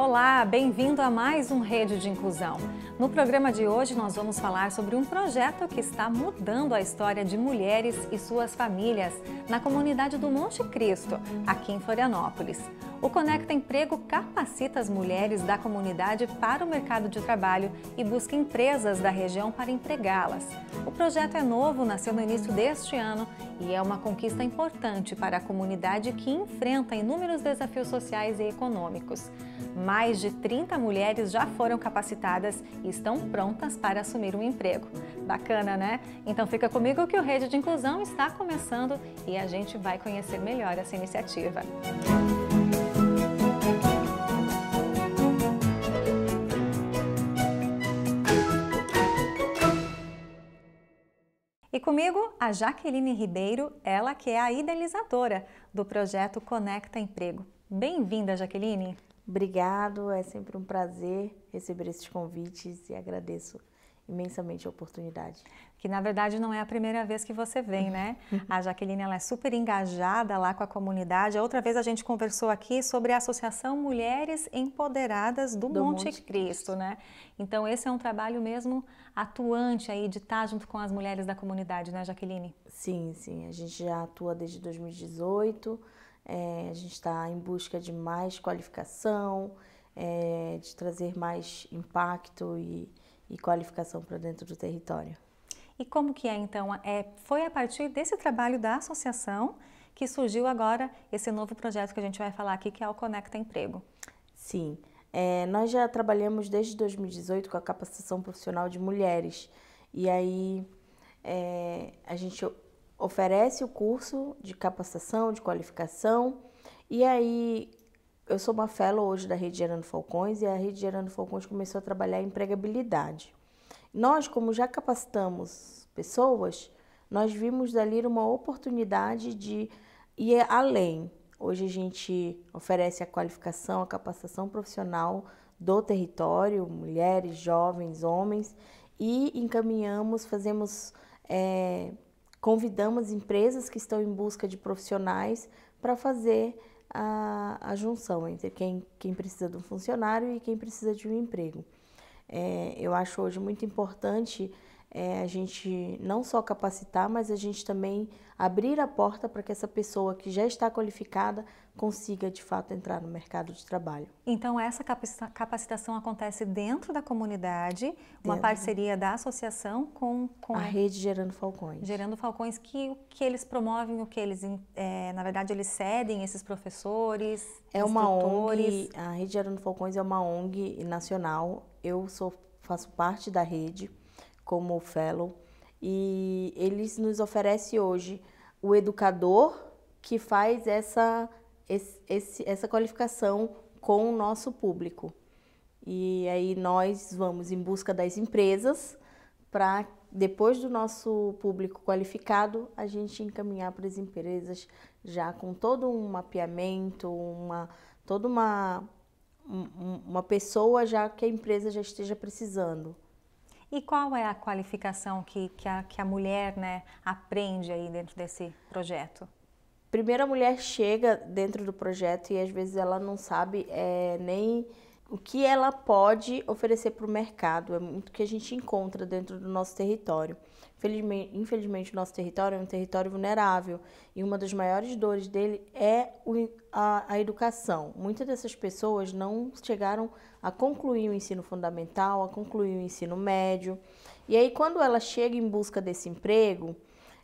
Olá, bem-vindo a mais um Rede de Inclusão. No programa de hoje, nós vamos falar sobre um projeto que está mudando a história de mulheres e suas famílias na comunidade do Monte Cristo, aqui em Florianópolis. O Conecta Emprego capacita as mulheres da comunidade para o mercado de trabalho e busca empresas da região para empregá-las. O projeto é novo, nasceu no início deste ano e é uma conquista importante para a comunidade que enfrenta inúmeros desafios sociais e econômicos. Mais de 30 mulheres já foram capacitadas e estão prontas para assumir um emprego. Bacana, né? Então fica comigo que o Rede de Inclusão está começando e a gente vai conhecer melhor essa iniciativa. E comigo, a Jaqueline Ribeiro, ela que é a idealizadora do projeto Conecta Emprego. Bem-vinda, Jaqueline! Obrigado, é sempre um prazer receber esses convites e agradeço imensamente a oportunidade. Que na verdade não é a primeira vez que você vem, né? A Jaqueline ela é super engajada lá com a comunidade. Outra vez a gente conversou aqui sobre a Associação Mulheres Empoderadas do, do Monte, Monte Cristo, Cristo, né? Então esse é um trabalho mesmo atuante aí de estar junto com as mulheres da comunidade, né, Jaqueline? Sim, sim. A gente já atua desde 2018. É, a gente está em busca de mais qualificação, é, de trazer mais impacto e e qualificação para dentro do território. E como que é então? É, foi a partir desse trabalho da associação que surgiu agora esse novo projeto que a gente vai falar aqui, que é o Conecta Emprego. Sim, é, nós já trabalhamos desde 2018 com a capacitação profissional de mulheres. E aí é, a gente oferece o curso de capacitação, de qualificação, e aí eu sou uma fellow hoje da Rede Gerando Falcões e a Rede Gerando Falcões começou a trabalhar empregabilidade. Nós, como já capacitamos pessoas, nós vimos dali uma oportunidade de ir além. Hoje a gente oferece a qualificação, a capacitação profissional do território, mulheres, jovens, homens, e encaminhamos, fazemos, é, convidamos empresas que estão em busca de profissionais para fazer a, a junção entre quem, quem precisa de um funcionário e quem precisa de um emprego. É, eu acho hoje muito importante é, a gente não só capacitar, mas a gente também abrir a porta para que essa pessoa que já está qualificada consiga de fato entrar no mercado de trabalho. Então essa capacitação acontece dentro da comunidade, dentro. uma parceria da associação com, com a, a rede Gerando Falcões. Gerando Falcões que o que eles promovem, o que eles é, na verdade eles cedem esses professores, é uma ONG. A rede Gerando Falcões é uma ONG nacional. Eu sou faço parte da rede como fellow, e eles nos oferece hoje o educador que faz essa, esse, essa qualificação com o nosso público. E aí nós vamos em busca das empresas para depois do nosso público qualificado, a gente encaminhar para as empresas já com todo um mapeamento, uma toda uma uma pessoa já que a empresa já esteja precisando. E qual é a qualificação que, que, a, que a mulher né, aprende aí dentro desse projeto? Primeiro, a mulher chega dentro do projeto e às vezes ela não sabe é, nem o que ela pode oferecer para o mercado, é muito que a gente encontra dentro do nosso território. Infelizmente, infelizmente, o nosso território é um território vulnerável e uma das maiores dores dele é a, a educação. Muitas dessas pessoas não chegaram a concluir o ensino fundamental, a concluir o ensino médio. E aí, quando ela chega em busca desse emprego,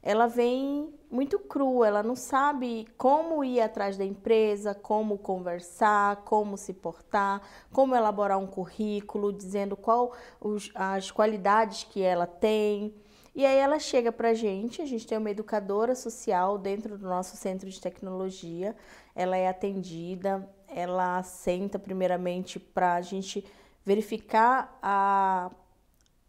ela vem muito crua, ela não sabe como ir atrás da empresa, como conversar, como se portar, como elaborar um currículo, dizendo qual os, as qualidades que ela tem. E aí ela chega para a gente, a gente tem uma educadora social dentro do nosso centro de tecnologia, ela é atendida, ela senta primeiramente para a gente verificar a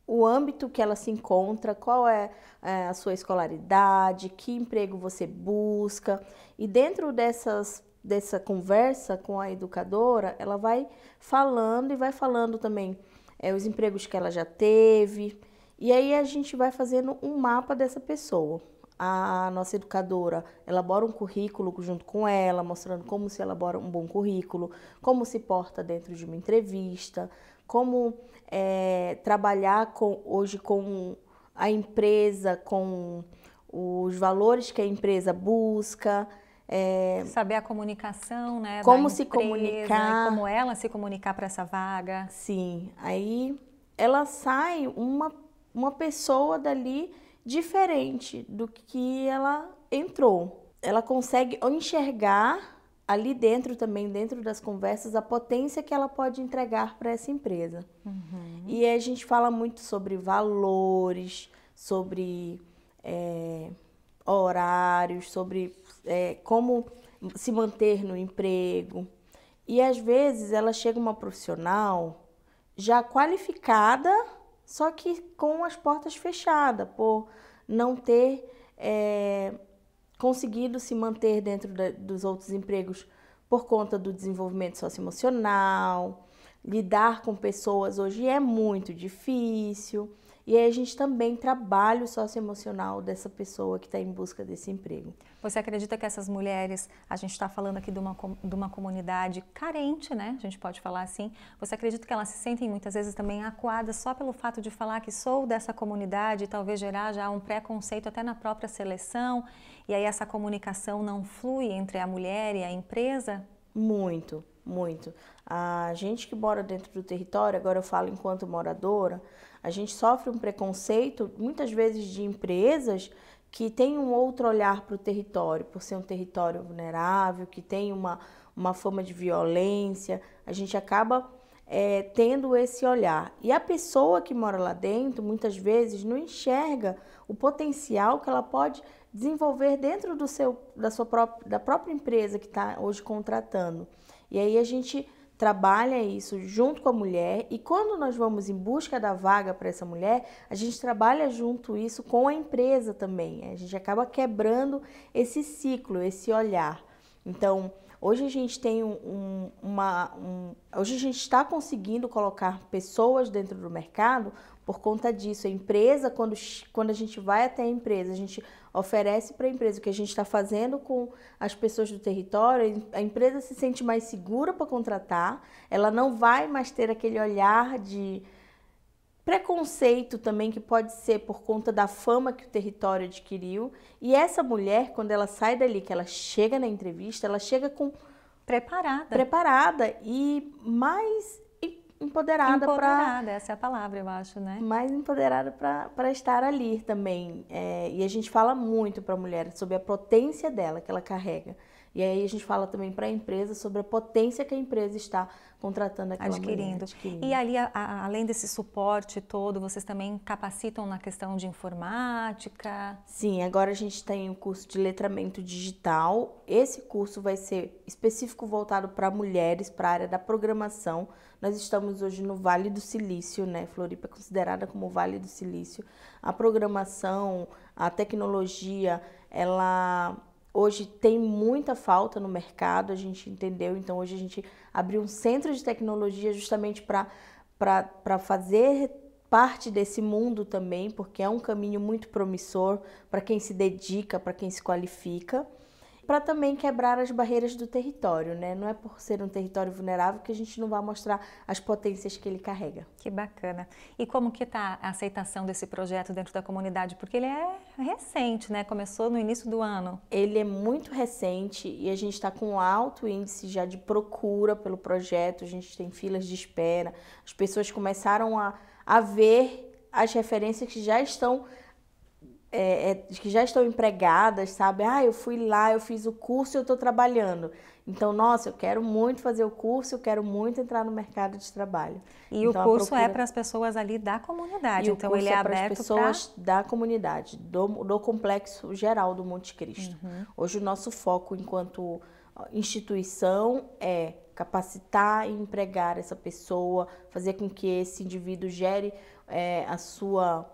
o âmbito que ela se encontra, qual é, é, a sua escolaridade, que emprego você busca. E dentro dessas, dessa conversa com a educadora, ela vai falando e vai falando também é, os empregos que ela já teve. E aí a gente vai fazendo um mapa dessa pessoa. A nossa educadora elabora um currículo junto com ela, mostrando como se elabora um bom currículo, como se porta dentro de uma entrevista, como é, trabalhar com, hoje com a empresa, com os valores que a empresa busca. É, Saber a comunicação, né? Como se empresa, comunicar. Como ela se comunicar para essa vaga. Sim, aí ela sai uma, uma pessoa dali diferente do que ela entrou. Ela consegue enxergar ali dentro também, dentro das conversas, a potência que ela pode entregar para essa empresa. Uhum. E a gente fala muito sobre valores, sobre é, horários, sobre é, como se manter no emprego. E às vezes ela chega uma profissional já qualificada, só que com as portas fechadas, por não ter é, conseguido se manter dentro da, dos outros empregos por conta do desenvolvimento socioemocional, lidar com pessoas hoje é muito difícil. E aí a gente também trabalha o socioemocional dessa pessoa que está em busca desse emprego. Você acredita que essas mulheres, a gente está falando aqui de uma, de uma comunidade carente, né? A gente pode falar assim. Você acredita que elas se sentem muitas vezes também acuadas só pelo fato de falar que sou dessa comunidade e talvez gerar já um preconceito até na própria seleção? E aí essa comunicação não flui entre a mulher e a empresa? Muito, muito. A gente que mora dentro do território, agora eu falo enquanto moradora, a gente sofre um preconceito, muitas vezes, de empresas que têm um outro olhar para o território, por ser um território vulnerável, que tem uma, uma forma de violência. A gente acaba é, tendo esse olhar. E a pessoa que mora lá dentro, muitas vezes, não enxerga o potencial que ela pode desenvolver dentro do seu, da, sua própria, da própria empresa que está hoje contratando. E aí a gente trabalha isso junto com a mulher e quando nós vamos em busca da vaga para essa mulher, a gente trabalha junto isso com a empresa também. Né? A gente acaba quebrando esse ciclo, esse olhar. Então, Hoje a gente tem um, um, uma. Um, hoje a gente está conseguindo colocar pessoas dentro do mercado por conta disso. A empresa, quando, quando a gente vai até a empresa, a gente oferece para a empresa o que a gente está fazendo com as pessoas do território, a empresa se sente mais segura para contratar, ela não vai mais ter aquele olhar de preconceito também que pode ser por conta da fama que o território adquiriu. E essa mulher, quando ela sai dali, que ela chega na entrevista, ela chega com preparada, preparada e mais empoderada para empoderada pra, essa é a palavra eu acho né mais empoderada para estar ali também é, e a gente fala muito para a mulher sobre a potência dela que ela carrega e aí a gente fala também para a empresa sobre a potência que a empresa está contratando aquela adquirindo. adquirindo. E ali, a, a, além desse suporte todo, vocês também capacitam na questão de informática? Sim, agora a gente tem o um curso de letramento digital. Esse curso vai ser específico voltado para mulheres, para a área da programação. Nós estamos hoje no Vale do Silício, né? Floripa é considerada como Vale do Silício. A programação, a tecnologia, ela Hoje tem muita falta no mercado, a gente entendeu, então hoje a gente abriu um centro de tecnologia justamente para fazer parte desse mundo também, porque é um caminho muito promissor para quem se dedica, para quem se qualifica para também quebrar as barreiras do território, né? Não é por ser um território vulnerável que a gente não vai mostrar as potências que ele carrega. Que bacana. E como que está a aceitação desse projeto dentro da comunidade? Porque ele é recente, né? Começou no início do ano. Ele é muito recente e a gente está com um alto índice já de procura pelo projeto. A gente tem filas de espera. As pessoas começaram a, a ver as referências que já estão é, é, que já estão empregadas, sabe? Ah, eu fui lá, eu fiz o curso e eu estou trabalhando. Então, nossa, eu quero muito fazer o curso, eu quero muito entrar no mercado de trabalho. E então, o curso é procura... é para as pessoas ali da comunidade, e então ele é, é aberto para as pessoas pra... da comunidade, do, do, complexo geral do Monte Cristo. Uhum. Hoje o nosso foco enquanto instituição é capacitar e empregar essa pessoa, fazer com que esse indivíduo gere é, a sua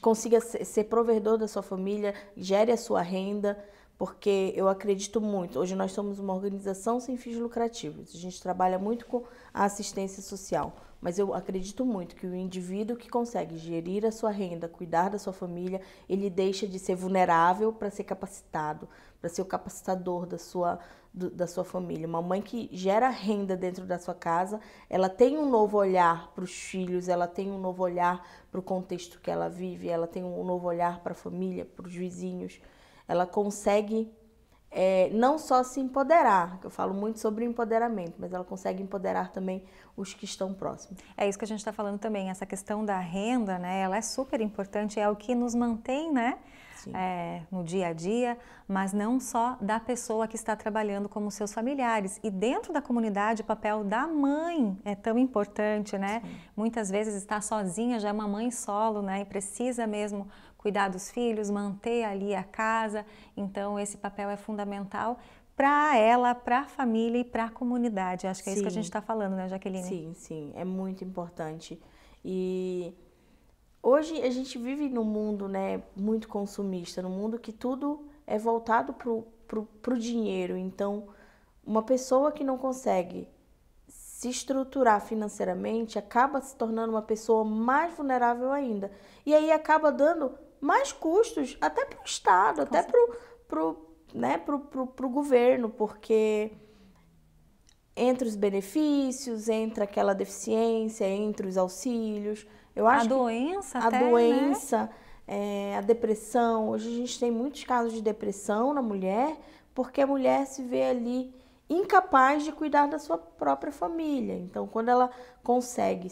consiga ser provedor da sua família, gere a sua renda, porque eu acredito muito. Hoje nós somos uma organização sem fins lucrativos, a gente trabalha muito com a assistência social. Mas eu acredito muito que o indivíduo que consegue gerir a sua renda, cuidar da sua família, ele deixa de ser vulnerável para ser capacitado, para ser o capacitador da sua, do, da sua família. Uma mãe que gera renda dentro da sua casa, ela tem um novo olhar para os filhos, ela tem um novo olhar para o contexto que ela vive, ela tem um novo olhar para a família, para os vizinhos. Ela consegue é, não só se empoderar, que eu falo muito sobre empoderamento, mas ela consegue empoderar também os que estão próximos. É isso que a gente está falando também, essa questão da renda, né? Ela é super importante, é o que nos mantém, né? É, no dia a dia, mas não só da pessoa que está trabalhando como seus familiares. E dentro da comunidade, o papel da mãe é tão importante, né? Sim. Muitas vezes está sozinha, já é uma mãe solo, né? E precisa mesmo cuidar dos filhos, manter ali a casa. Então, esse papel é fundamental para ela, para a família e para a comunidade. Acho que é sim. isso que a gente está falando, né, Jaqueline? Sim, sim, é muito importante. E hoje a gente vive num mundo, né, muito consumista, num mundo que tudo é voltado para o dinheiro. Então, uma pessoa que não consegue se estruturar financeiramente acaba se tornando uma pessoa mais vulnerável ainda. E aí acaba dando mais custos, até para o Estado, Com até para o né, pro, pro, pro governo, porque entre os benefícios, entre aquela deficiência, entre os auxílios. Eu acho a né? doença, até, A doença, né? é, a depressão. Hoje a gente tem muitos casos de depressão na mulher, porque a mulher se vê ali incapaz de cuidar da sua própria família. Então, quando ela consegue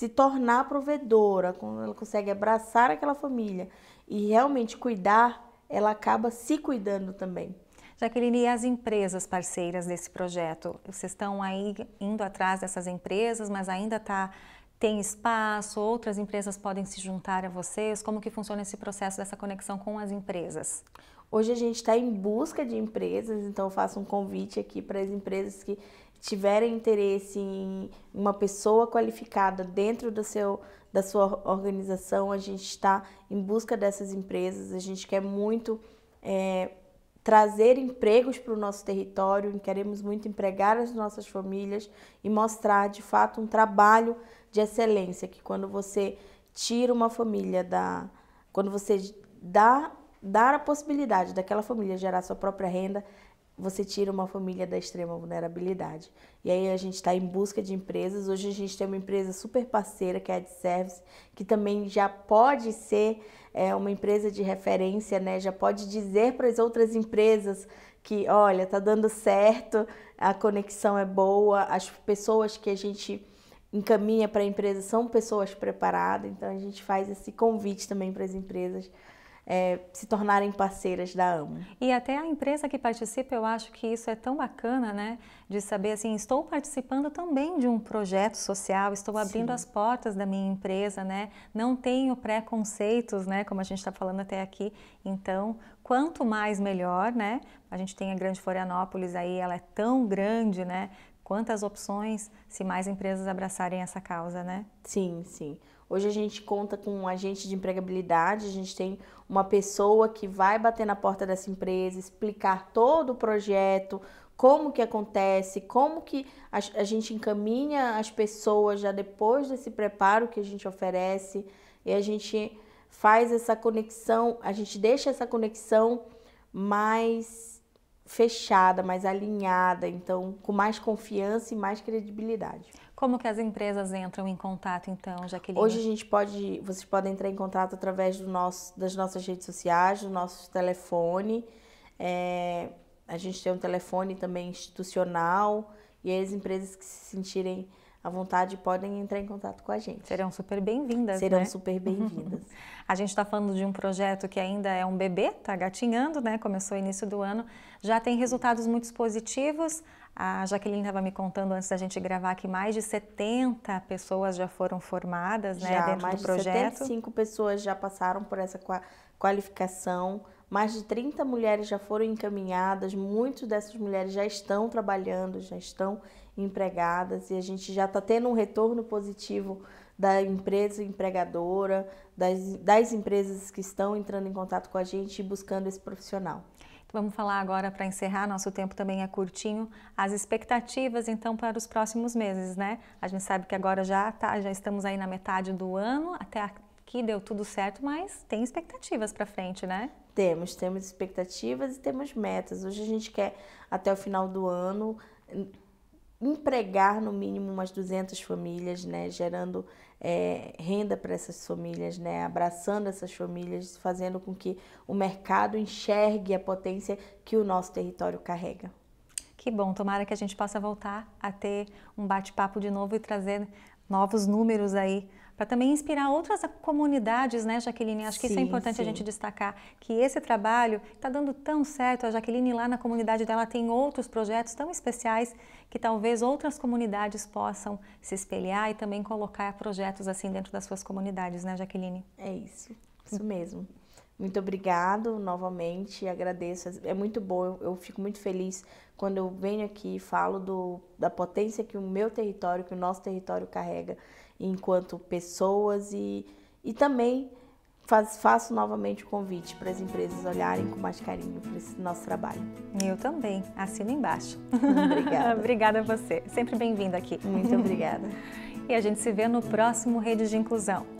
se tornar provedora, quando ela consegue abraçar aquela família e realmente cuidar, ela acaba se cuidando também. Jaqueline, e as empresas parceiras desse projeto? Vocês estão aí indo atrás dessas empresas, mas ainda tá, tem espaço, outras empresas podem se juntar a vocês? Como que funciona esse processo dessa conexão com as empresas? Hoje a gente está em busca de empresas, então eu faço um convite aqui para as empresas que tiverem interesse em uma pessoa qualificada dentro do seu, da sua organização, a gente está em busca dessas empresas, a gente quer muito é, trazer empregos para o nosso território, queremos muito empregar as nossas famílias e mostrar de fato um trabalho de excelência, que quando você tira uma família da. quando você dá dar a possibilidade daquela família gerar sua própria renda você tira uma família da extrema vulnerabilidade. E aí a gente está em busca de empresas. Hoje a gente tem uma empresa super parceira, que é a de Service, que também já pode ser é, uma empresa de referência, né? já pode dizer para as outras empresas que, olha, tá dando certo, a conexão é boa, as pessoas que a gente encaminha para a empresa são pessoas preparadas, então a gente faz esse convite também para as empresas é, se tornarem parceiras da AMO. E até a empresa que participa, eu acho que isso é tão bacana, né? De saber assim, estou participando também de um projeto social, estou abrindo Sim. as portas da minha empresa, né? Não tenho preconceitos, né? Como a gente está falando até aqui. Então, quanto mais melhor, né? A gente tem a Grande Florianópolis aí, ela é tão grande, né? quantas opções se mais empresas abraçarem essa causa, né? Sim, sim. Hoje a gente conta com um agente de empregabilidade, a gente tem uma pessoa que vai bater na porta dessa empresa, explicar todo o projeto, como que acontece, como que a, a gente encaminha as pessoas já depois desse preparo que a gente oferece e a gente faz essa conexão, a gente deixa essa conexão mais fechada, mais alinhada, então com mais confiança e mais credibilidade. Como que as empresas entram em contato então, Jaqueline? Hoje a gente pode, vocês podem entrar em contato através do nosso, das nossas redes sociais, do nosso telefone. É, a gente tem um telefone também institucional e as empresas que se sentirem à vontade, podem entrar em contato com a gente. Serão super bem-vindas. Serão né? super bem-vindas. a gente está falando de um projeto que ainda é um bebê, está gatinhando, né? Começou início do ano, já tem resultados muito positivos. A Jaqueline estava me contando antes da gente gravar que mais de 70 pessoas já foram formadas né, já, dentro do projeto. mais de 75 pessoas já passaram por essa qualificação mais de 30 mulheres já foram encaminhadas, muitas dessas mulheres já estão trabalhando, já estão empregadas e a gente já está tendo um retorno positivo da empresa empregadora, das, das empresas que estão entrando em contato com a gente e buscando esse profissional. Então, vamos falar agora para encerrar, nosso tempo também é curtinho, as expectativas então para os próximos meses, né? A gente sabe que agora já tá, já estamos aí na metade do ano, até a, que deu tudo certo, mas tem expectativas para frente, né? Temos, temos expectativas e temos metas. Hoje a gente quer, até o final do ano, empregar no mínimo umas 200 famílias, né, gerando é, renda para essas famílias, né, abraçando essas famílias, fazendo com que o mercado enxergue a potência que o nosso território carrega. Que bom, tomara que a gente possa voltar a ter um bate-papo de novo e trazer novos números aí para também inspirar outras comunidades, né, Jaqueline? Acho que sim, isso é importante sim. a gente destacar, que esse trabalho está dando tão certo. A Jaqueline lá na comunidade dela tem outros projetos tão especiais que talvez outras comunidades possam se espelhar e também colocar projetos assim dentro das suas comunidades, né, Jaqueline? É isso, isso mesmo. Muito obrigado novamente, agradeço. É muito bom, eu, eu, fico muito feliz quando eu venho aqui e falo do, da potência que o meu território, que o nosso território carrega enquanto pessoas e, e também faz, faço novamente o convite para as empresas olharem com mais carinho para esse nosso trabalho. Eu também, assino embaixo. Obrigada. obrigada a você, sempre bem-vindo aqui. Muito obrigada. e a gente se vê no próximo Rede de Inclusão.